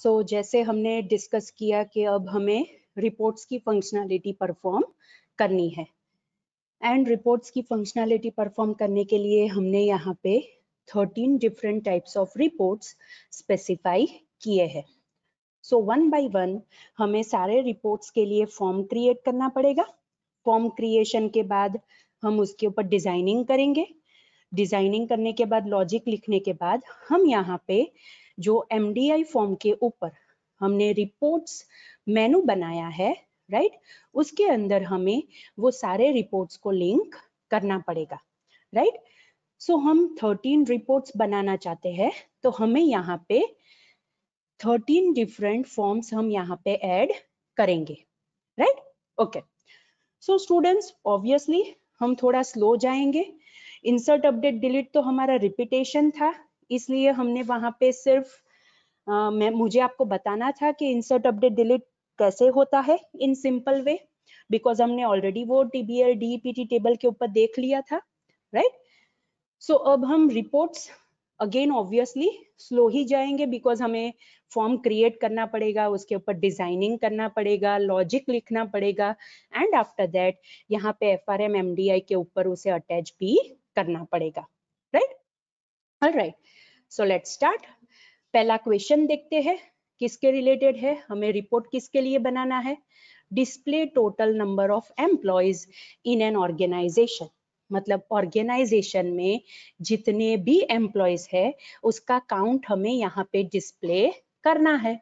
सो so, जैसे हमने discuss किया कि अब हमें रिपोर्ट्स की फंक्शनैलिटी परफॉर्म करनी है एंड रिपोर्ट्स की फंक्शनैलिटी परफॉर्म करने के लिए हमने यहाँ पे 13 different types of reports specify किए हैं सो वन बाय वन हमें सारे रिपोर्ट्स के लिए फॉर्म क्रिएट करना पड़ेगा फॉर्म क्रिएशन के बाद हम उसके ऊपर डिजाइनिंग करेंगे डिजाइनिंग करने के बाद लॉजिक लिखने के बाद हम यहाँ पे जो एम फॉर्म के ऊपर हमने रिपोर्ट्स मेनू बनाया है राइट right? उसके अंदर हमें वो सारे रिपोर्ट्स को लिंक करना पड़ेगा राइट right? सो so, हम 13 रिपोर्ट्स बनाना चाहते हैं तो हमें यहाँ पे 13 डिफरेंट फॉर्म्स हम यहाँ पे ऐड करेंगे right okay so students obviously हम थोड़ा स्लो जाएंगे इंसर्ट अपडेट डिलीट तो हमारा रिपीटेशन था इसलिए हमने वहां पे सिर्फ आ, मैं मुझे आपको बताना था कि इंसर्ट अपडेट डिलीट कैसे होता है इन सिंपल वे बिकॉज हमने ऑलरेडी वो टीबीएल डीपीटी टेबल के ऊपर देख लिया था राइट सो so, अब हम रिपोर्ट्स अगेन ऑब्वियसली स्लो ही जाएंगे बिकॉज हमें फॉर्म क्रिएट करना पड़ेगा उसके ऊपर डिजाइनिंग करना पड़ेगा लॉजिक लिखना पड़ेगा एंड आफ्टर दैट यहाँ पे F R M M D I के ऊपर उसे अटैच भी करना पड़ेगा right right? Right so let start पहला क्वेश्चन देखते हैं किसके रिलेटेड है हमें रिपोर्ट किसके लिए बनाना है display total number of employees in an organization मतलब ऑर्गेनाइजेशन में जितने भी एम्प्लॉयज है उसका काउंट हमें यहाँ पे डिस्प्ले करना है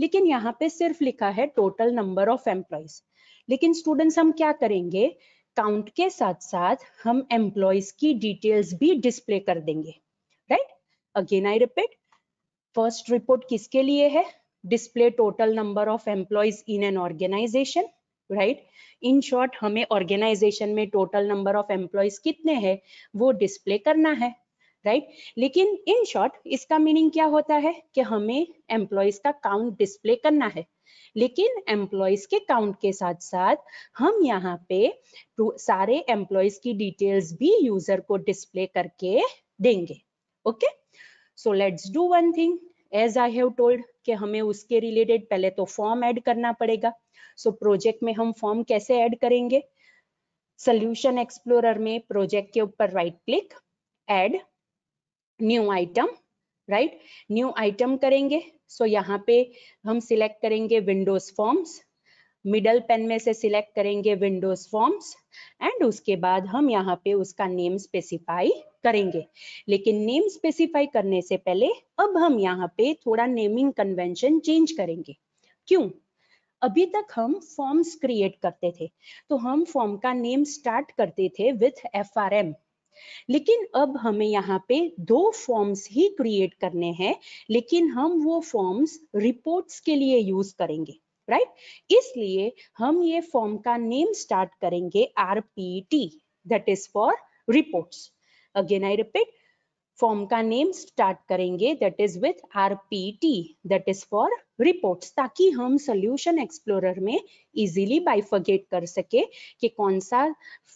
लेकिन यहाँ पे सिर्फ लिखा है टोटल नंबर ऑफ एम्प्लॉयज लेकिन स्टूडेंट्स हम क्या करेंगे काउंट के साथ साथ हम एम्प्लॉयज की डिटेल्स भी डिस्प्ले कर देंगे again I repeat first report किसके लिए है display total number of employees in an organization right in short हमें ऑर्गेनाइजेशन में टोटल नंबर ऑफ एम्प्लॉयज कितने हैं वो डिस्प्ले करना है राइट right? लेकिन इन शॉर्ट इसका मीनिंग क्या होता है कि हमें एम्प्लॉयज का काउंट डिस्प्ले करना है लेकिन एम्प्लॉयज के काउंट के साथ साथ हम यहाँ पे तो सारे एम्प्लॉयज की डिटेल्स भी यूजर को डिस्प्ले करके देंगे okay okay? So let's do one thing as I have told कि हमें उसके रिलेटेड पहले तो फॉर्म ऐड करना पड़ेगा सो so, प्रोजेक्ट में हम फॉर्म कैसे ऐड करेंगे सोल्यूशन एक्सप्लोरर में प्रोजेक्ट के ऊपर right click add new item right new item करेंगे सो so, यहाँ पे हम सिलेक्ट करेंगे विंडोज फॉर्म्स मिडल पेन में से सिलेक्ट करेंगे विंडोज फॉर्म्स एंड उसके बाद हम यहाँ पे उसका नेम स्पेसिफाई करेंगे लेकिन नेम स्पेसिफाई करने से पहले अब हम यहाँ पे थोड़ा नेमिंग कन्वेंशन चेंज करेंगे क्यों अभी तक हम फॉर्म्स क्रिएट करते थे तो हम फॉर्म का नेम स्टार्ट करते थे विथ एफ लेकिन अब हमें यहाँ पे दो फॉर्म्स ही क्रिएट करने हैं लेकिन हम वो फॉर्म्स रिपोर्ट्स के लिए यूज करेंगे राइट right? इसलिए हम ये फॉर्म का नेम स्टार्ट करेंगे RPT that is for reports again I repeat form का नेम स्टार्ट करेंगे that is with R P T that is for reports ताकि हम सोल्यूशन एक्सप्लोर में इजिली बाइफगेट कर सके कि कौन सा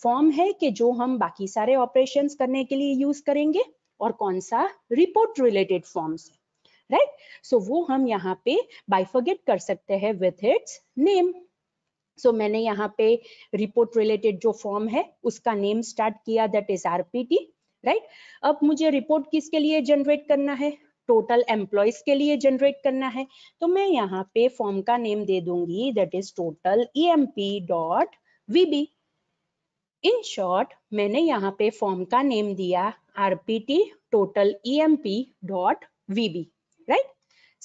फॉर्म है कि जो हम बाकी सारे ऑपरेशन करने के लिए यूज करेंगे और कौन सा रिपोर्ट रिलेटेड फॉर्म है राइट right? सो so, वो हम यहाँ पे बाइफगेट कर सकते हैं विथ इट्स नेम सो मैंने यहाँ पे रिपोर्ट रिलेटेड जो फॉर्म है उसका नेम स्टार्ट किया that is R P T right अब मुझे रिपोर्ट किसके लिए जनरेट करना है टोटल एम्प्लॉयज के लिए जनरेट करना है तो मैं यहाँ पे फॉर्म का नेम दे दूंगी that is total E M P dot VB in short मैंने यहाँ पे फॉर्म का नेम दिया RPT total E M P dot VB right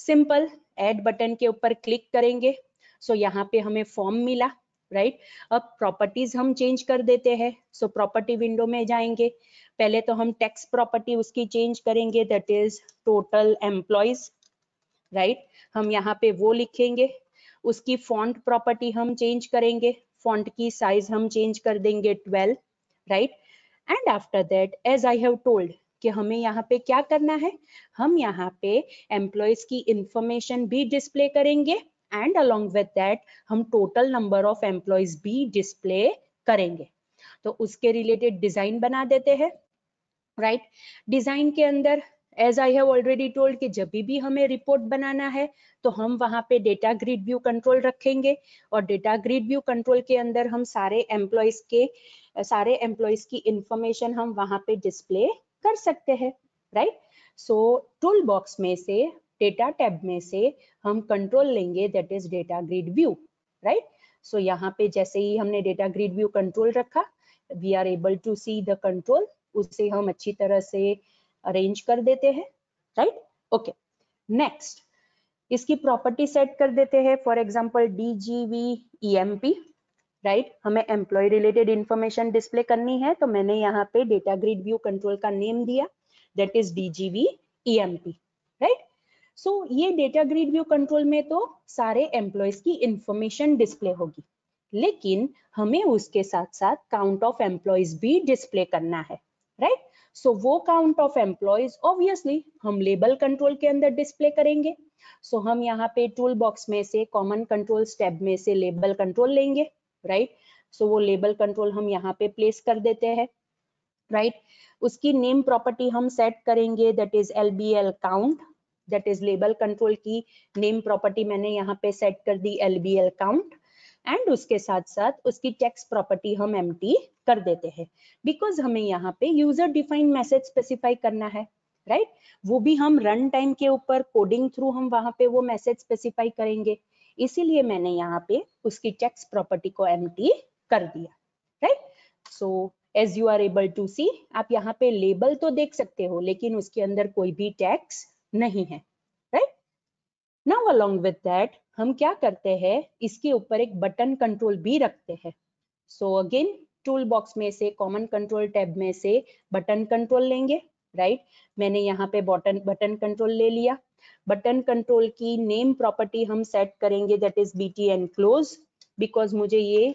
simple add button के ऊपर क्लिक करेंगे सो so यहाँ पे हमें फॉर्म मिला राइट right? अब प्रॉपर्टीज हम चेंज कर देते हैं सो प्रॉपर्टी विंडो में जाएंगे पहले तो हम टैक्स प्रॉपर्टी उसकी चेंज करेंगे that is total employees right हम यहाँ पे वो लिखेंगे उसकी फॉन्ट प्रॉपर्टी हम चेंज करेंगे फॉन्ट की साइज हम चेंज कर देंगे 12 right and after that as I have told कि हमें यहाँ पे क्या करना है हम यहाँ पे एम्प्लॉयज की इंफॉर्मेशन भी डिस्प्ले करेंगे एंड अलॉन्ग विद दैट हम टोटल नंबर ऑफ एम्प्लॉयज भी डिस्प्ले करेंगे तो उसके रिलेटेड डिजाइन बना देते हैं राइट right? डिजाइन के अंदर as I have already told कि जब भी हमें रिपोर्ट बनाना है तो हम वहां पे डेटा ग्रिड व्यू कंट्रोल रखेंगे और डेटा ग्रिड व्यू कंट्रोल के अंदर हम सारे एम्प्लॉयज के सारे एम्प्लॉयज की इंफॉर्मेशन हम वहां पे डिस्प्ले कर सकते हैं राइट सो टूल बॉक्स में से डेटा टैब में से हम कंट्रोल लेंगे that is data grid view right so यहाँ पे जैसे ही हमने डेटा ग्रिड व्यू कंट्रोल रखा we are able to see the control उसे हम अच्छी तरह से अरेंज कर देते हैं राइट ओके नेक्स्ट इसकी प्रॉपर्टी सेट कर देते हैं for example D G V E M P right हमें एम्प्लॉय रिलेटेड इंफॉर्मेशन डिस्प्ले करनी है तो मैंने यहाँ पे डेटा ग्रिड व्यू कंट्रोल का नेम दिया that is D G V E M P right so ये डेटा ग्रिड व्यू कंट्रोल में तो सारे एम्प्लॉयज की इंफॉर्मेशन डिस्प्ले होगी लेकिन हमें उसके साथ साथ काउंट ऑफ एम्प्लॉयज भी डिस्प्ले करना है राइट सो वो काउंट ऑफ एम्प्लॉयज ऑब्वियसली हम लेबल कंट्रोल के अंदर डिस्प्ले करेंगे सो so, हम यहाँ पे टूल बॉक्स में से कॉमन कंट्रोल स्टेप में से लेबल कंट्रोल लेंगे राइट right? सो so, वो लेबल कंट्रोल हम यहाँ पे प्लेस कर देते हैं राइट right? उसकी नेम प्रॉपर्टी हम सेट करेंगे that is L B L count that is label control की नेम प्रॉपर्टी मैंने यहाँ पे सेट कर दी L B L count and उसके साथ साथ उसकी टेक्स्ट प्रॉपर्टी हम एम कर देते हैं बिकॉज हमें यहाँ पे यूजर डिफाइंड मैसेज स्पेसिफाई करना है राइट right? वो भी हम रन टाइम के ऊपर कोडिंग थ्रू हम वहां पे वो मैसेज स्पेसिफाई करेंगे इसीलिए मैंने यहाँ पे उसकी टेक्स्ट प्रॉपर्टी को एम कर दिया right so as you are able to see आप यहाँ पे लेबल तो देख सकते हो लेकिन उसके अंदर कोई भी टैक्स नहीं है नाउ अलोंग विद दैट हम क्या करते हैं इसके ऊपर एक बटन कंट्रोल भी रखते हैं सो अगेन टूल बॉक्स में से कॉमन कंट्रोल टैब में से बटन कंट्रोल लेंगे राइट right? मैंने यहाँ पे बटन बटन कंट्रोल ले लिया बटन कंट्रोल की नेम प्रॉपर्टी हम सेट करेंगे that is B T and close because मुझे ये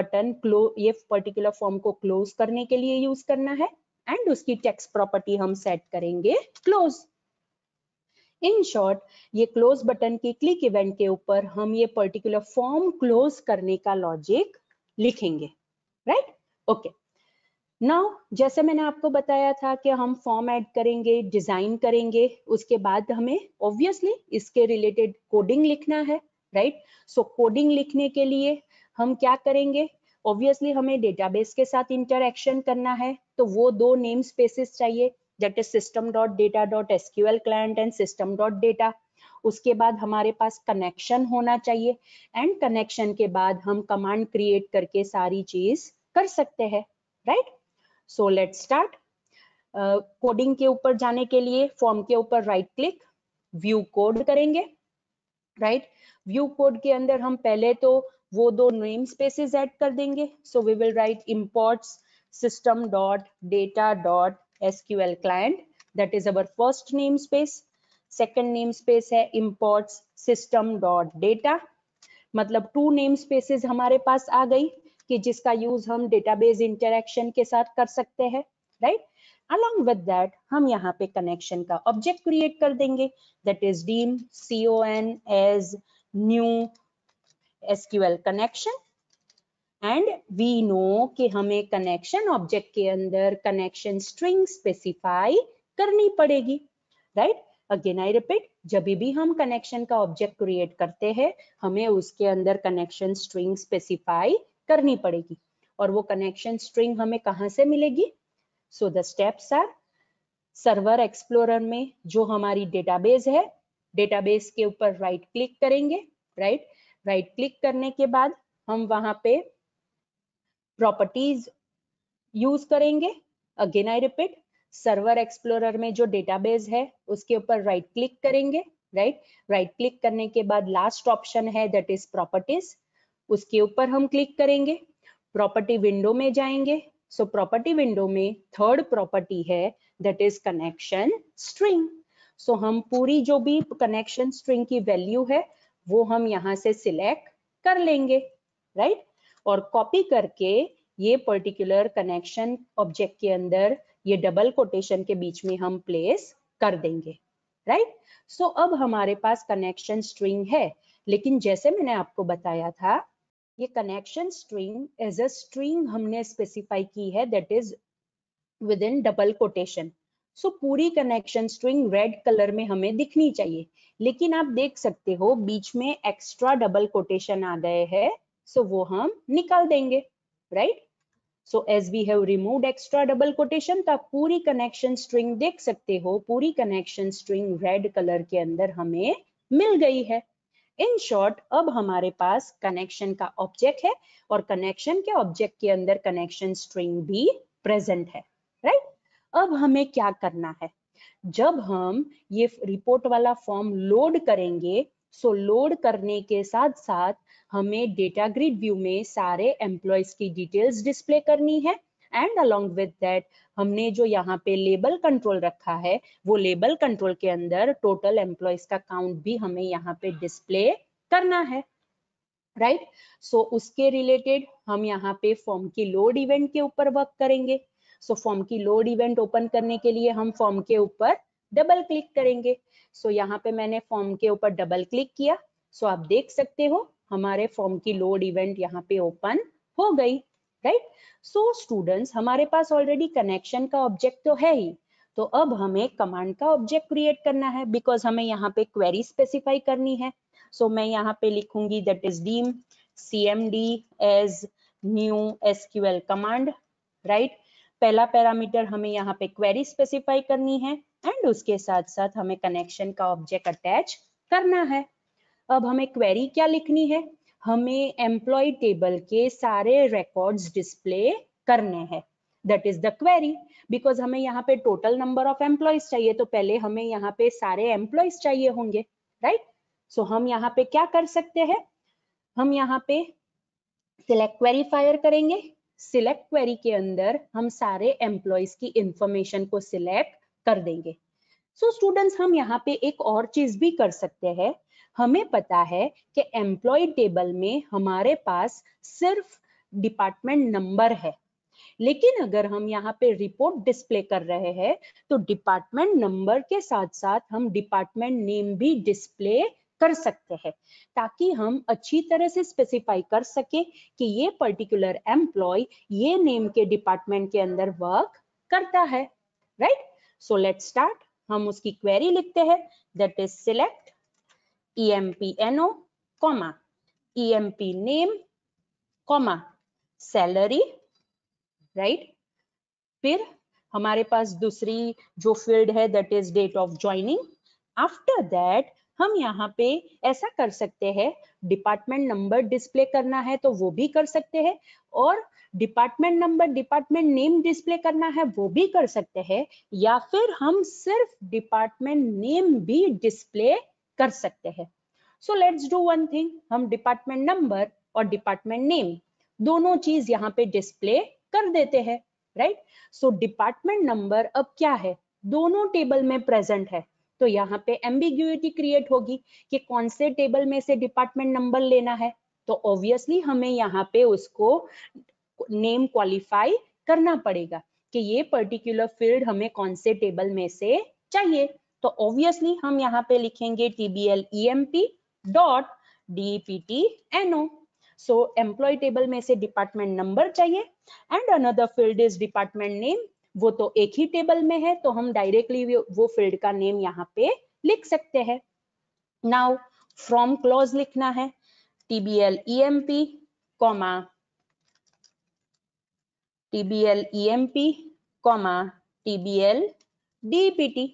बटन क्लो ये पर्टिकुलर फॉर्म को क्लोज करने के लिए यूज करना है एंड उसकी टेक्स्ट प्रॉपर्टी हम सेट करेंगे क्लोज इन शॉर्ट ये क्लोज बटन की क्लिक इवेंट के ऊपर हम ये पर्टिकुलर फॉर्म क्लोज करने का लॉजिक लिखेंगे राइट ओके नाउ जैसे मैंने आपको बताया था कि हम फॉर्म ऐड करेंगे डिजाइन करेंगे उसके बाद हमें ऑब्वियसली इसके रिलेटेड कोडिंग लिखना है राइट सो कोडिंग लिखने के लिए हम क्या करेंगे ऑब्वियसली हमें डेटाबेस के साथ इंटरेक्शन करना है तो वो दो नेम स्पेसिस चाहिए that is system.data.sql client and system.data उसके बाद हमारे पास कनेक्शन होना चाहिए एंड कनेक्शन के बाद हम कमांड क्रिएट करके सारी चीज कर सकते हैं right so let start coding के ऊपर जाने के लिए फॉर्म के ऊपर राइट क्लिक व्यू कोड करेंगे राइट व्यू कोड के अंदर हम पहले तो वो दो नेम स्पेसेस ऐड कर देंगे so we will write import system dot data dot SQL client. That is our first namespace. Second namespace है इम्पोर्ट सिस्टम डॉट डेटा मतलब टू नेम स्पेसेस हमारे पास आ गई कि जिसका यूज हम डेटाबेस इंटरेक्शन के साथ कर सकते हैं राइट अलॉन्ग विद दैट हम यहाँ पे कनेक्शन का ऑब्जेक्ट क्रिएट कर देंगे that is dim C O N as new SQL connection and we know कि हमें कनेक्शन ऑब्जेक्ट के अंदर कनेक्शन स्ट्रिंग स्पेसिफाई करनी पड़ेगी राइट अगेन आई रिपीट जब भी हम कनेक्शन का ऑब्जेक्ट क्रिएट करते हैं हमें उसके अंदर कनेक्शन स्ट्रिंग स्पेसिफाई करनी पड़ेगी और वो कनेक्शन स्ट्रिंग हमें कहाँ से मिलेगी so the steps are server explorer में जो हमारी डेटाबेस है डेटाबेस के ऊपर राइट क्लिक करेंगे राइट राइट क्लिक करने के बाद हम वहां पे प्रॉपर्टीज यूज करेंगे again I repeat server explorer में जो डेटाबेस है उसके ऊपर राइट क्लिक करेंगे राइट राइट क्लिक करने के बाद लास्ट ऑप्शन है दैट इज प्रॉपर्टीज उसके ऊपर हम क्लिक करेंगे प्रॉपर्टी विंडो में जाएंगे सो प्रॉपर्टी विंडो में थर्ड प्रॉपर्टी है that is connection string so हम पूरी जो भी कनेक्शन स्ट्रिंग की वैल्यू है वो हम यहां से सिलेक्ट कर लेंगे राइट और कॉपी करके ये पर्टिकुलर कनेक्शन ऑब्जेक्ट के अंदर ये डबल कोटेशन के बीच में हम प्लेस कर देंगे राइट right? सो so, अब हमारे पास कनेक्शन स्ट्रिंग है लेकिन जैसे मैंने आपको बताया था ये connection string as a string हमने स्पेसिफाई की है that is within double quotation so पूरी कनेक्शन स्ट्रिंग रेड कलर में हमें दिखनी चाहिए लेकिन आप देख सकते हो बीच में एक्स्ट्रा डबल कोटेशन आ गए हैं सो वो हम निकाल देंगे right so as we have remove extra double quotation तो आप पूरी कनेक्शन स्ट्रिंग देख सकते हो पूरी कनेक्शन स्ट्रिंग रेड कलर के अंदर हमें मिल गई है इन शॉर्ट अब हमारे पास कनेक्शन का ऑब्जेक्ट है और कनेक्शन के ऑब्जेक्ट के अंदर कनेक्शन स्ट्रिंग भी प्रेजेंट है राइट right? अब हमें क्या करना है जब हम ये रिपोर्ट वाला फॉर्म लोड करेंगे सो so, लोड करने के साथ साथ हमें डेटा ग्रिड व्यू में सारे एम्प्लॉयज की डिटेल्स डिस्प्ले करनी है एंड अलॉन्ग विद दैट हमने जो यहाँ पे लेबल कंट्रोल रखा है वो लेबल कंट्रोल के अंदर टोटल एम्प्लॉयज का काउंट भी हमें यहाँ पे डिस्प्ले करना है राइट right? सो so, उसके रिलेटेड हम यहाँ पे फॉर्म की लोड इवेंट के ऊपर वर्क करेंगे सो so, फॉर्म की लोड इवेंट ओपन करने के लिए हम फॉर्म के ऊपर डबल क्लिक करेंगे सो so, यहाँ पे मैंने फॉर्म के ऊपर डबल क्लिक किया सो so, आप देख सकते हो हमारे फॉर्म की लोड इवेंट यहाँ पे ओपन हो गई राइट सो स्टूडेंट्स हमारे पास ऑलरेडी कनेक्शन का ऑब्जेक्ट तो है ही तो अब हमें कमांड का ऑब्जेक्ट क्रिएट करना है बिकॉज हमें यहाँ पे क्वेरी स्पेसिफाई करनी है सो so, मैं यहाँ पे लिखूंगी that is dim C M D new S Q L command right पहला पैरामीटर हमें यहाँ पे क्वेरी स्पेसिफाई करनी है एंड उसके साथ साथ हमें कनेक्शन का ऑब्जेक्ट अटैच करना है अब हमें क्वेरी क्या लिखनी है हमें एम्प्लॉय टेबल के सारे रिकॉर्ड डिस्प्ले करने हैं that is the query because हमें यहाँ पे टोटल नंबर ऑफ एम्प्लॉयज चाहिए तो पहले हमें यहाँ पे सारे एम्प्लॉयज चाहिए होंगे राइट right? सो so, हम यहाँ पे क्या कर सकते हैं हम यहाँ पे सिलेक्ट क्वेरीफायर करेंगे सिलेक्ट क्वेरी के अंदर हम सारे एम्प्लॉयज की इंफॉर्मेशन को सिलेक्ट कर देंगे सो so, स्टूडेंट्स हम यहाँ पे एक और चीज भी कर सकते हैं हमें पता है कि एम्प्लॉय टेबल में हमारे पास सिर्फ डिपार्टमेंट नंबर है लेकिन अगर हम यहाँ पे रिपोर्ट डिस्प्ले कर रहे हैं तो डिपार्टमेंट नंबर के साथ साथ हम डिपार्टमेंट नेम भी डिस्प्ले कर सकते हैं ताकि हम अच्छी तरह से स्पेसिफाई कर सके कि ये पर्टिकुलर एम्प्लॉय ये नेम के डिपार्टमेंट के अंदर वर्क करता है राइट सो लेट स्टार्ट हम उसकी क्वेरी लिखते हैं that is select E M P N O comma E M P name comma salary right फिर हमारे पास दूसरी जो फील्ड है that is date of joining after that हम यहाँ पे ऐसा कर सकते हैं डिपार्टमेंट नंबर डिस्प्ले करना है तो वो भी कर सकते हैं और department number department name display करना है वो भी कर सकते हैं या फिर हम सिर्फ डिपार्टमेंट नेम भी डिस्प्ले कर सकते हैं so let's do one thing हम डिपार्टमेंट नंबर और डिपार्टमेंट नेम दोनों चीज यहाँ पे डिस्प्ले कर देते हैं राइट सो डिपार्टमेंट नंबर अब क्या है दोनों टेबल में प्रेजेंट है तो यहाँ पे एम्बिग्यूटी क्रिएट होगी कि कौन से टेबल में से डिपार्टमेंट नंबर लेना है तो ऑब्वियसली हमें यहाँ पे उसको नेम क्वालिफाई करना पड़ेगा कि ये पर्टिकुलर फील्ड हमें कौन से टेबल में से चाहिए तो ऑब्वियसली हम यहाँ पे लिखेंगे TBL EMP dot DPT N O so employee table में से डिपार्टमेंट नंबर चाहिए and another field is department name वो तो एक ही टेबल में है तो हम डायरेक्टली वो फील्ड का नेम यहाँ पे लिख सकते हैं नाउ फ्रॉम क्लॉज लिखना है TBL E M P comma TBL E M P comma TBL DPT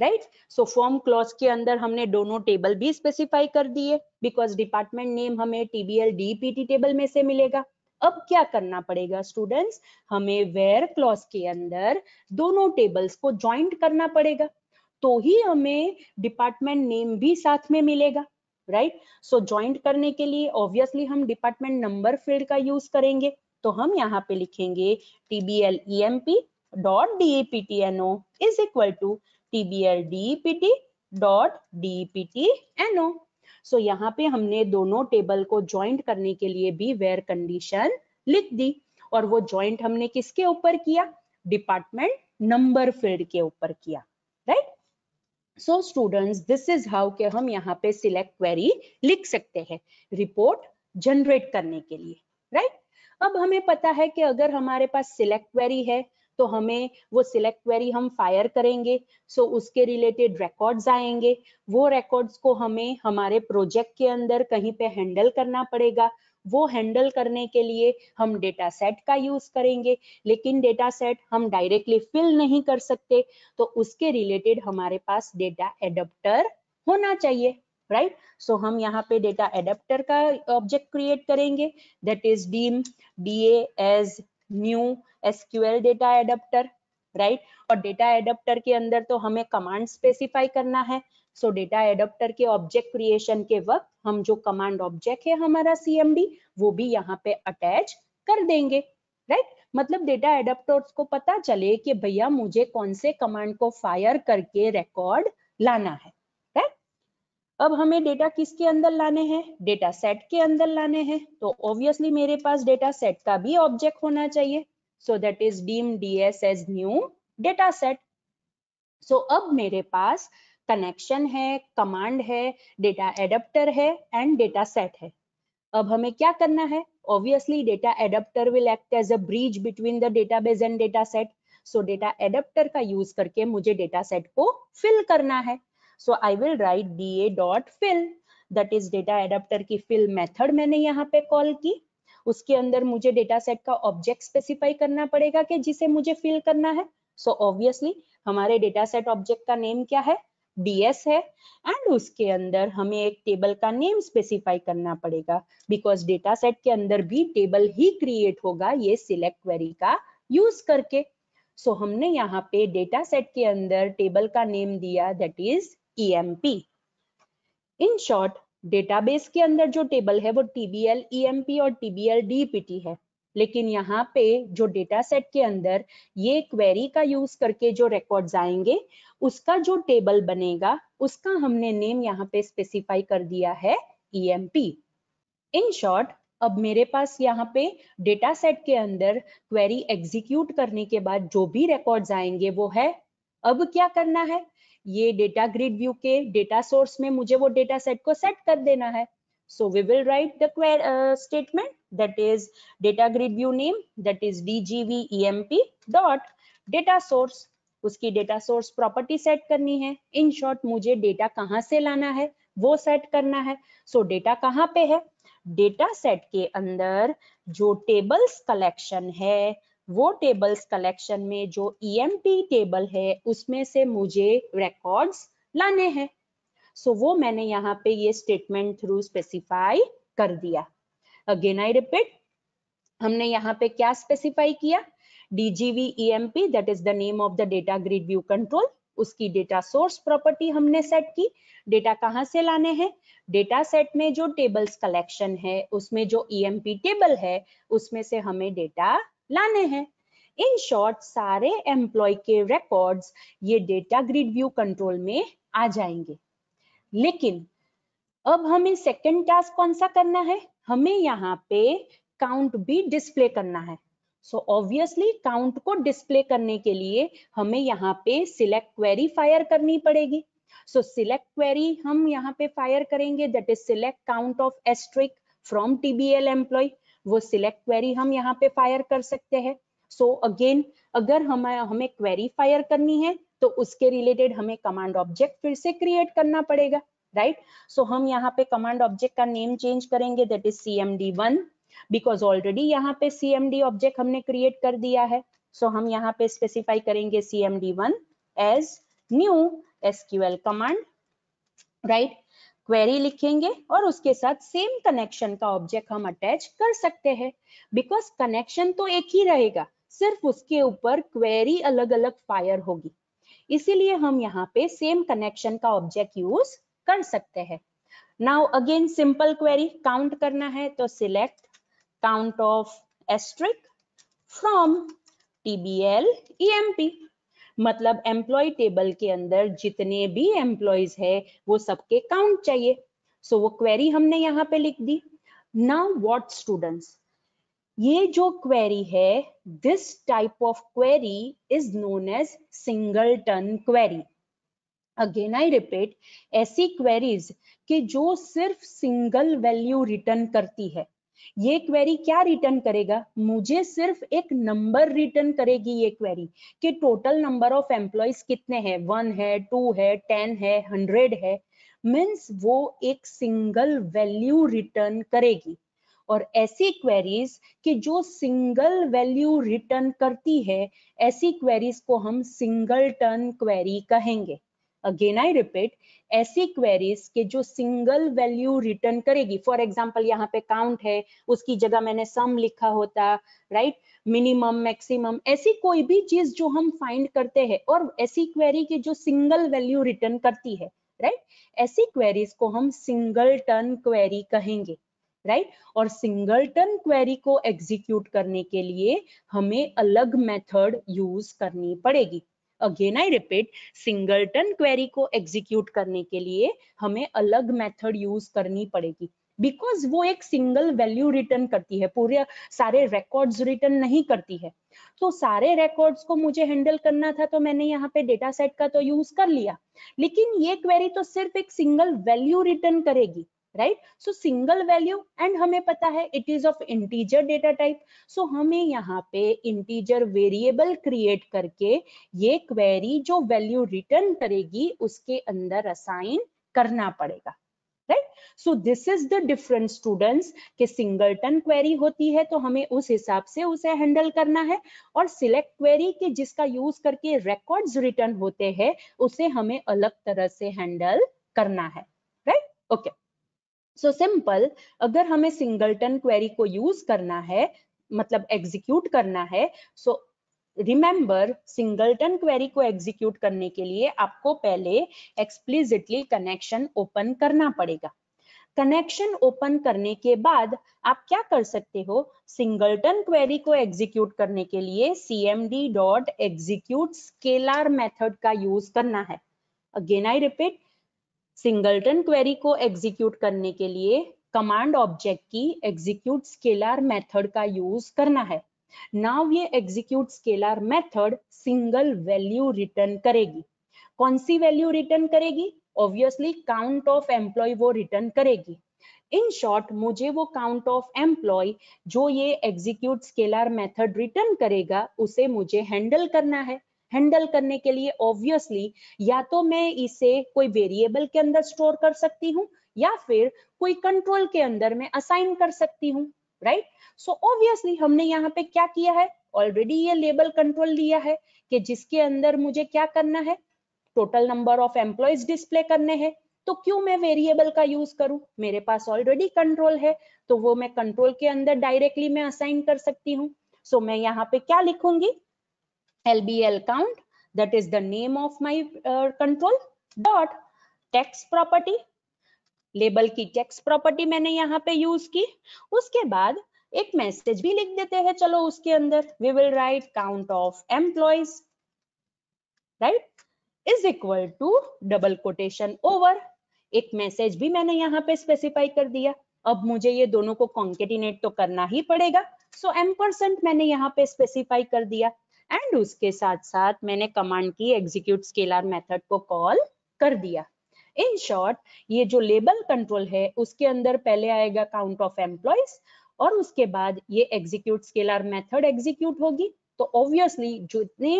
right so form clause के अंदर हमने दोनों टेबल भी स्पेसिफाई कर दिए बिकॉज डिपार्टमेंट नेम हमें टीबीएल डीपीटी टेबल में से मिलेगा अब क्या करना पड़ेगा स्टूडेंट्स हमें वेयर क्लॉज के अंदर दोनों टेबल्स को ज्वाइंट करना पड़ेगा तो ही हमें डिपार्टमेंट नेम भी साथ में मिलेगा राइट सो ज्वाइंट करने के लिए ऑब्वियसली हम डिपार्टमेंट नंबर फील्ड का यूज करेंगे तो हम यहाँ पे लिखेंगे TBL E dot D P T N O is equal to TBL DEPT dot DEPT N O so so, यहाँ पे हमने दोनों टेबल को ज्वाइंट करने के लिए भी वेयर कंडीशन लिख दी और वो ज्वाइंट हमने किसके ऊपर किया डिपार्टमेंट नंबर फील्ड के ऊपर किया right so students this is how के हम यहाँ पे सिलेक्ट क्वेरी लिख सकते हैं रिपोर्ट जनरेट करने के लिए राइट right? अब हमें पता है कि अगर हमारे पास सिलेक्ट क्वेरी है तो हमें वो सिलेक्ट क्वेरी हम फायर करेंगे सो so उसके रिलेटेड रिकॉर्ड्स आएंगे वो रिकॉर्ड्स को हमें हमारे प्रोजेक्ट के अंदर कहीं पे हैंडल करना पड़ेगा वो हैंडल करने के लिए हम डेटा सेट का यूज करेंगे लेकिन डेटा सेट हम डायरेक्टली फिल नहीं कर सकते तो उसके रिलेटेड हमारे पास डेटा एडप्टर होना चाहिए राइट right? सो so, हम यहाँ पे डेटा एडेप्टर का ऑब्जेक्ट क्रिएट करेंगे that is dim D as new SQL data adapter right और डेटा एडप्टर के अंदर तो हमें कमांड स्पेसिफाई करना है सो डेटा एडप्टर के ऑब्जेक्ट क्रिएशन के वक्त हम जो कमांड ऑब्जेक्ट है हमारा डी वो भी यहाँ पे अटैच कर देंगे राइट मतलब डेटा एडप्टर्स को पता चले कि भैया मुझे कौन से कमांड को फायर करके रिकॉर्ड लाना है अब हमें डेटा किसके अंदर लाने हैं डेटा सेट के अंदर लाने हैं तो ऑब्वियसली मेरे पास डेटा सेट का भी ऑब्जेक्ट होना चाहिए so that is dim S as new data set so अब मेरे पास कनेक्शन है कमांड है डेटा एडप्टर है एंड डेटा सेट है अब हमें क्या करना है obviously data adapter will act as a bridge between the data base and data set so data एडप्टर का यूज करके मुझे डेटा सेट को फिल करना है so I will write D A dot fill that is data adapter की fill method मैंने यहाँ पे कॉल की उसके अंदर मुझे डेटा सेट का ऑब्जेक्ट स्पेसिफाई करना पड़ेगा कि जिसे मुझे फिल करना है सो so ऑब्वियसली हमारे डेटा सेट ऑब्जेक्ट का नेम क्या है डीएस है एंड उसके अंदर हमें एक टेबल का नेम स्पेसिफाई करना पड़ेगा बिकॉज डेटा सेट के अंदर भी टेबल ही क्रिएट होगा ये सिलेक्ट क्वेरी का यूज करके सो so, हमने यहाँ पे डेटा सेट के अंदर टेबल का नेम दिया that is E in short database के अंदर जो टेबल है वो टीबीएल ई e और टीबीएल डीपीटी है लेकिन यहाँ पे जो डेटा सेट के अंदर ये क्वेरी का यूज करके जो रिकॉर्ड आएंगे उसका जो टेबल बनेगा उसका हमने नेम यहाँ पे स्पेसिफाई कर दिया है ई इन शॉर्ट अब मेरे पास यहाँ पे डेटा सेट के अंदर क्वेरी एग्जीक्यूट करने के बाद जो भी रिकॉर्ड आएंगे वो है अब क्या करना है ये डेटा ग्रिड व्यू के डेटा सोर्स में मुझे वो डेटा सेट को सेट कर देना है so we will write the uh, statement that is data grid view name that is dgvemp dot data source उसकी डेटा सोर्स प्रॉपर्टी सेट करनी है इन शॉर्ट मुझे डेटा कहाँ से लाना है वो सेट करना है सो so, डेटा कहाँ पे है डेटा सेट के अंदर जो टेबल्स कलेक्शन है वो टेबल्स कलेक्शन में जो ई एम टेबल है उसमें से मुझे रिकॉर्ड्स लाने हैं सो so, वो मैंने यहाँ पे ये स्टेटमेंट थ्रू स्पेसिफाई कर दिया अगेन आई रिपीट हमने यहाँ पे क्या स्पेसिफाई किया P that is the name of the data grid view control उसकी डेटा सोर्स प्रॉपर्टी हमने सेट की डेटा कहाँ से लाने हैं डेटा सेट में जो टेबल्स कलेक्शन है उसमें जो ई एम पी टेबल है उसमें से हमें डेटा लाने हैं इन शॉर्ट सारे एम्प्लॉय के रिकॉर्ड्स ये डेटा ग्रिड व्यू कंट्रोल में आ जाएंगे लेकिन अब हमें सेकेंड टास्क कौन सा करना है हमें यहाँ पे काउंट भी डिस्प्ले करना है सो ऑब्वियसली काउंट को डिस्प्ले करने के लिए हमें यहाँ पे सिलेक्ट क्वेरी फायर करनी पड़ेगी सो सिलेक्ट क्वेरी हम यहाँ पे फायर करेंगे that is select count of asterisk from TBL employee वो सिलेक्ट क्वेरी हम यहाँ पे फायर कर सकते हैं सो so अगेन अगर हमें हमें क्वेरी फायर करनी है तो उसके रिलेटेड हमें कमांड ऑब्जेक्ट फिर से क्रिएट करना पड़ेगा राइट right? सो so, हम यहाँ पे कमांड ऑब्जेक्ट का नेम चेंज करेंगे that is C M D one because already यहाँ पे सी एम डी ऑब्जेक्ट हमने क्रिएट कर दिया है सो so, हम यहाँ पे स्पेसिफाई करेंगे C M D one as new S Q L command right query लिखेंगे और उसके साथ सेम कनेक्शन का ऑब्जेक्ट हम अटैच कर सकते हैं बिकॉज कनेक्शन तो एक ही रहेगा सिर्फ उसके ऊपर क्वेरी अलग अलग फायर होगी इसीलिए हम यहाँ पे सेम कनेक्शन का ऑब्जेक्ट यूज कर सकते हैं now again simple query count करना है तो select count of asterisk from TBL EMP मतलब एम्प्लॉय टेबल के अंदर जितने भी एम्प्लॉयज है वो सबके काउंट चाहिए सो so, वो क्वेरी हमने यहाँ पे लिख दी नाउ व्हाट स्टूडेंट्स ये जो क्वेरी है this type of query is known as single turn query again I repeat ऐसी क्वेरीज कि जो सिर्फ सिंगल वैल्यू रिटर्न करती है ये क्वेरी क्या रिटर्न करेगा मुझे सिर्फ एक नंबर रिटर्न करेगी ये क्वेरी कि टोटल नंबर ऑफ एम्प्लॉयज कितने हैं वन है टू है टेन है हंड्रेड है मीन्स वो एक सिंगल वैल्यू रिटर्न करेगी और ऐसी क्वेरीज कि जो सिंगल वैल्यू रिटर्न करती है ऐसी क्वेरीज को हम सिंगल टर्न क्वेरी कहेंगे अगेन आई रिपीट ऐसी क्वेरीज के जो सिंगल वैल्यू रिटर्न करेगी फॉर एग्जाम्पल यहाँ पे काउंट है उसकी जगह मैंने सम लिखा होता राइट मिनिमम मैक्सिमम ऐसी कोई भी चीज जो हम फाइंड करते हैं और ऐसी क्वेरी के जो सिंगल वैल्यू रिटर्न करती है राइट ऐसी क्वेरीज को हम सिंगल टर्न क्वेरी कहेंगे राइट right? और टर्न क्वेरी को एग्जीक्यूट करने के लिए हमें अलग मेथड यूज करनी पड़ेगी again I repeat singleton query को एग्जीक्यूट करने के लिए हमें अलग मेथड यूज करनी पड़ेगी बिकॉज वो एक सिंगल वैल्यू रिटर्न करती है पूरे सारे रिकॉर्ड्स रिटर्न नहीं करती है तो सारे रिकॉर्ड्स को मुझे हैंडल करना था तो मैंने यहाँ पे डेटा सेट का तो यूज कर लिया लेकिन ये क्वेरी तो सिर्फ एक सिंगल वैल्यू रिटर्न करेगी right so single value and हमें पता है it is of integer data type so हमें यहाँ पे इंटीजर वेरिएबल क्रिएट करके ये क्वेरी जो वैल्यू रिटर्न करेगी उसके अंदर असाइन करना पड़ेगा right so this is the different students single singleton query होती है तो हमें उस हिसाब से उसे हैंडल करना है और सिलेक्ट क्वेरी के जिसका यूज करके रिकॉर्ड रिटर्न होते हैं उसे हमें अलग तरह से हैंडल करना है right okay okay. So so simple अगर हमें सिंगलटन क्वेरी को यूज करना है मतलब एग्जीक्यूट करना है so so, remember singleton query को एग्जीक्यूट करने के लिए आपको पहले एक्सप्लिजिटली कनेक्शन ओपन करना पड़ेगा कनेक्शन ओपन करने के बाद आप क्या कर सकते हो सिंगलटन क्वेरी को एग्जीक्यूट करने के लिए डॉट एग्जीक्यूट स्केलर मेथड का यूज करना है again I repeat singleton query को एग्जीक्यूट करने के लिए कमांड ऑब्जेक्ट की एग्जीक्यूट स्केलर मेथड का यूज करना है नाउ ये execute scalar method single value return करेगी कौन सी वैल्यू रिटर्न करेगी ऑब्वियसली काउंट ऑफ एम्प्लॉय वो रिटर्न करेगी इन शॉर्ट मुझे वो काउंट ऑफ एम्प्लॉय जो ये एग्जीक्यूट स्केलर मेथड रिटर्न करेगा उसे मुझे हैंडल करना है हैंडल करने के लिए ऑब्वियसली या तो मैं इसे कोई वेरिएबल के अंदर स्टोर कर सकती हूँ या फिर कोई कंट्रोल के अंदर मैं असाइन कर सकती हूँ राइट सो ऑब्वियसली हमने यहाँ पे क्या किया है ऑलरेडी ये लेबल कंट्रोल लिया है कि जिसके अंदर मुझे क्या करना है total number of employees display करने हैं तो क्यों मैं वेरिएबल का यूज करूं मेरे पास ऑलरेडी कंट्रोल है तो वो मैं कंट्रोल के अंदर डायरेक्टली मैं असाइन कर सकती हूँ सो so, मैं यहाँ पे क्या लिखूंगी LBL count, that is the name of my uh, control, dot text property, label की टेक्स्ट प्रॉपर्टी मैंने यहाँ पे यूज की उसके बाद एक मैसेज भी लिख देते हैं चलो उसके अंदर we will write count of employees right is equal to double quotation over एक मैसेज भी मैंने यहाँ पे स्पेसिफाई कर दिया अब मुझे ये दोनों को कॉन्केटिनेट तो करना ही पड़ेगा सो एम परसेंट मैंने यहाँ पे स्पेसिफाई कर दिया एंड उसके साथ साथ मैंने कमांड की एग्जीक्यूट स्केलर मेथड को कॉल कर दिया इन शॉर्ट ये जो लेबल कंट्रोल है उसके अंदर पहले आएगा काउंट ऑफ एम्प्लॉयज और उसके बाद ये एग्जीक्यूट स्केलर मेथड एग्जीक्यूट होगी तो ऑब्वियसली जितने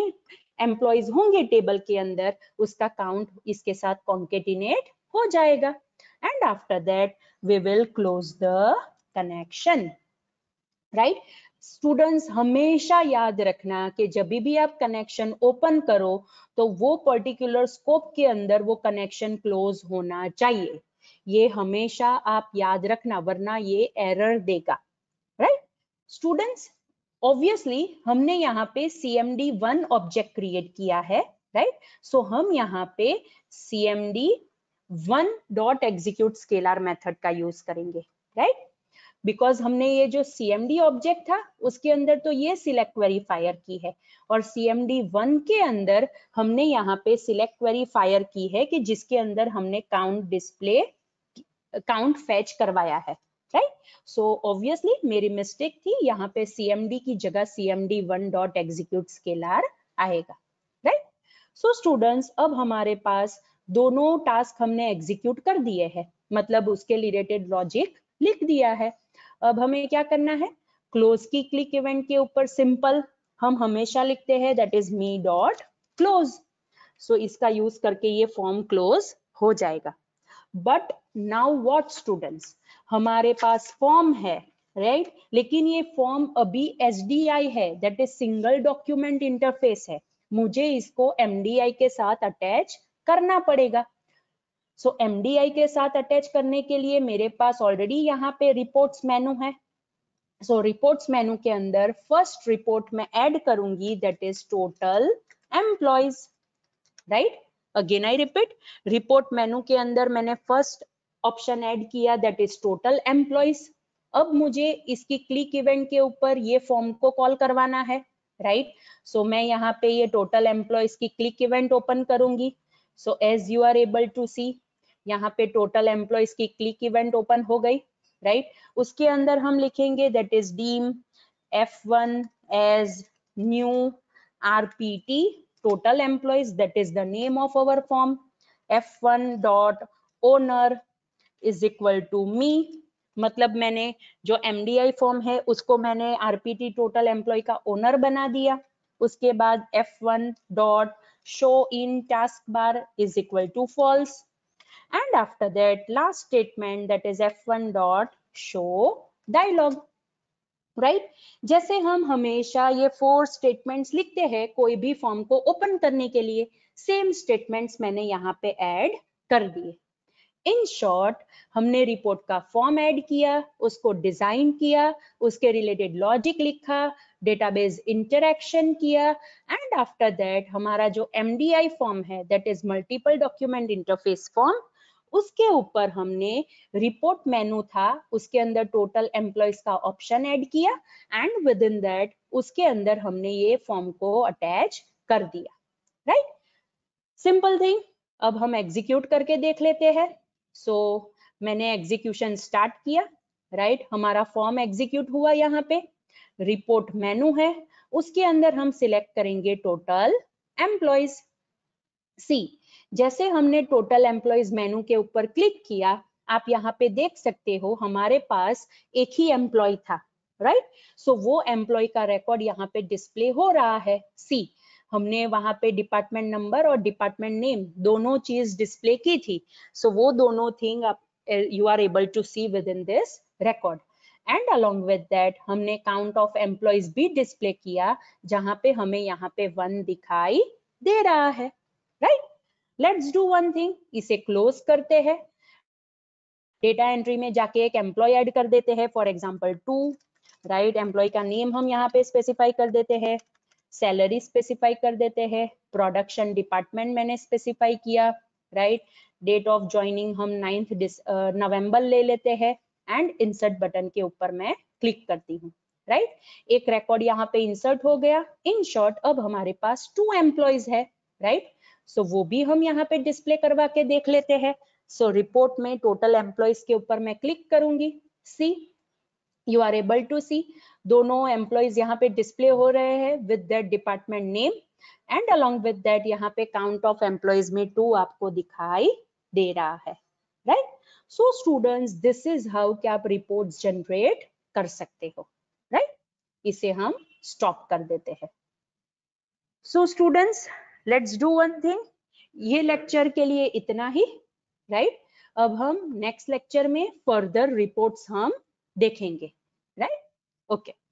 एम्प्लॉयज होंगे टेबल के अंदर उसका काउंट इसके साथ कॉन्केटिनेट हो जाएगा and after that we will close the connection right students हमेशा याद रखना कि जब भी आप कनेक्शन ओपन करो तो वो पर्टिकुलर स्कोप के अंदर वो कनेक्शन क्लोज होना चाहिए ये हमेशा आप याद रखना वरना ये एरर देगा राइट स्टूडेंट्स ऑब्वियसली हमने यहाँ पे C M D one object create किया है राइट right? सो so, हम यहाँ पे C M D one dot execute scalar method का यूज करेंगे राइट right? बिकॉज हमने ये जो सी एम डी ऑब्जेक्ट था उसके अंदर तो ये सिलेक्ट वेरीफायर की है और सी एम डी वन के अंदर हमने यहाँ पे सिलेक्ट वेरीफायर की है कि जिसके अंदर हमने काउंट डिस्प्ले काउंट फैच करवाया है राइट सो ऑब्वियसली मेरी मिस्टेक थी यहाँ पे सी की जगह C M D one dot execute R आएगा राइट सो स्टूडेंट्स अब हमारे पास दोनों टास्क हमने एग्जीक्यूट कर दिए है मतलब उसके रिलेटेड लॉजिक लिख दिया है अब हमें क्या करना है क्लोज की क्लिक इवेंट के ऊपर सिंपल हम हमेशा लिखते हैं that is me dot close so इसका यूज करके ये फॉर्म क्लोज हो जाएगा बट नाउ वॉट स्टूडेंट्स हमारे पास फॉर्म है राइट right? लेकिन ये फॉर्म अभी एस है that is single document interface है मुझे इसको एम के साथ अटैच करना पड़ेगा सो so, एमडीआई के साथ अटैच करने के लिए मेरे पास ऑलरेडी यहाँ पे रिपोर्ट्स मेनू है सो रिपोर्ट्स मेनू के अंदर फर्स्ट रिपोर्ट में ऐड करूंगी that is total employees right again I repeat report menu के अंदर मैंने फर्स्ट ऑप्शन ऐड किया दैट इज टोटल एम्प्लॉयज अब मुझे इसकी क्लिक इवेंट के ऊपर ये फॉर्म को कॉल करवाना है राइट right? सो so, मैं यहाँ पे ये टोटल एम्प्लॉयज की क्लिक इवेंट ओपन करूंगी so as you are able to see यहाँ पे टोटल एम्प्लॉयज की क्लिक इवेंट ओपन हो गई राइट right? उसके अंदर हम लिखेंगे that is dim F one as new R P T total employees that is the name of our form F one dot owner is equal to me मतलब मैंने जो M D आई form है उसको मैंने आरपीटी टोटल एम्प्लॉय का owner बना दिया उसके बाद F one dot show in task bar is equal to false And after that, last statement that is F1 dot show dialog. Right right? जैसे हम हमेशा ये फोर स्टेटमेंट्स लिखते हैं कोई भी फॉर्म को ओपन करने के लिए सेम स्टेटमेंट्स मैंने यहाँ पे ऐड कर दिए इन शॉर्ट हमने रिपोर्ट का फॉर्म ऐड किया उसको डिजाइन किया उसके रिलेटेड लॉजिक लिखा डेटाबेस इंटरेक्शन किया एंड आफ्टर दैट हमारा जो एम फॉर्म है that is multiple document interface form उसके ऊपर हमने रिपोर्ट मेनू था उसके अंदर टोटल एम्प्लॉयज का ऑप्शन ऐड किया एंड विद इन दैट उसके अंदर हमने ये फॉर्म को अटैच कर दिया राइट सिंपल थिंग अब हम एग्जीक्यूट करके देख लेते हैं सो so, मैंने एग्जीक्यूशन स्टार्ट किया राइट right? हमारा फॉर्म एग्जीक्यूट हुआ यहाँ पे रिपोर्ट मेनू है उसके अंदर हम सिलेक्ट करेंगे टोटल एम्प्लॉयज सी जैसे हमने टोटल एम्प्लॉयज मेनू के ऊपर क्लिक किया आप यहाँ पे देख सकते हो हमारे पास एक ही एम्प्लॉय था राइट right? सो so, वो एम्प्लॉय का रिकॉर्ड यहाँ पे डिस्प्ले हो रहा है सी हमने वहां पे डिपार्टमेंट नंबर और डिपार्टमेंट नेम दोनों चीज डिस्प्ले की थी सो so, वो दोनों थिंग आप you are able to see within this record and along with that हमने काउंट ऑफ एम्प्लॉयज भी डिस्प्ले किया जहां पे हमें यहाँ पे वन दिखाई दे रहा है right let's do one thing इसे क्लोज करते हैं डेटा एंट्री में जाके एक एम्प्लॉय ऐड कर देते हैं for example two right employ का नेम हम यहाँ पे स्पेसिफाई कर देते हैं सैलरी स्पेसिफाई कर देते हैं प्रोडक्शन डिपार्टमेंट मैंने स्पेसिफाई किया राइट डेट ऑफ ज्वाइनिंग हम नाइन्थ नवंबर ले लेते हैं एंड इंसर्ट बटन के ऊपर मैं क्लिक करती हूँ राइट right? एक रिकॉर्ड यहाँ पे इंसर्ट हो गया इन शॉर्ट अब हमारे पास टू एम्प्लॉयज है राइट right? सो so, वो भी हम यहाँ पे डिस्प्ले करवा के देख लेते हैं सो so, रिपोर्ट में टोटल एम्प्लॉयज के ऊपर मैं क्लिक करूंगी see you are able to see दोनों एम्प्लॉयज यहाँ पे डिस्प्ले हो रहे हैं with that department name and along with that यहाँ पे काउंट ऑफ एम्प्लॉयज में टू आपको दिखाई दे रहा है right so students this is how क्या आप रिपोर्ट जनरेट कर सकते हो राइट right? इसे हम स्टॉप कर देते हैं so students let's do one thing ये लेक्चर के लिए इतना ही राइट right? अब हम नेक्स्ट लेक्चर में फर्दर रिपोर्ट्स हम देखेंगे राइट right? Okay